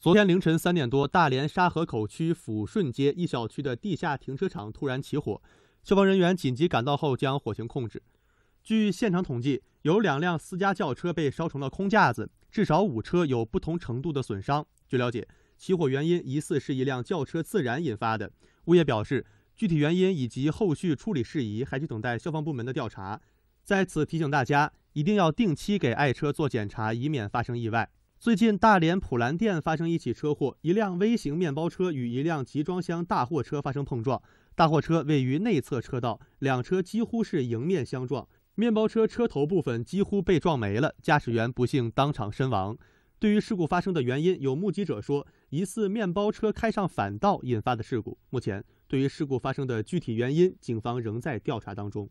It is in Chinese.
昨天凌晨三点多，大连沙河口区抚顺街一小区的地下停车场突然起火，消防人员紧急赶到后将火情控制。据现场统计，有两辆私家轿车被烧成了空架子，至少五车有不同程度的损伤。据了解，起火原因疑似是一辆轿车自燃引发的。物业表示，具体原因以及后续处理事宜还需等待消防部门的调查。在此提醒大家，一定要定期给爱车做检查，以免发生意外。最近，大连普兰店发生一起车祸，一辆微型面包车与一辆集装箱大货车发生碰撞。大货车位于内侧车道，两车几乎是迎面相撞，面包车车头部分几乎被撞没了，驾驶员不幸当场身亡。对于事故发生的原因，有目击者说，疑似面包车开上反道引发的事故。目前，对于事故发生的具体原因，警方仍在调查当中。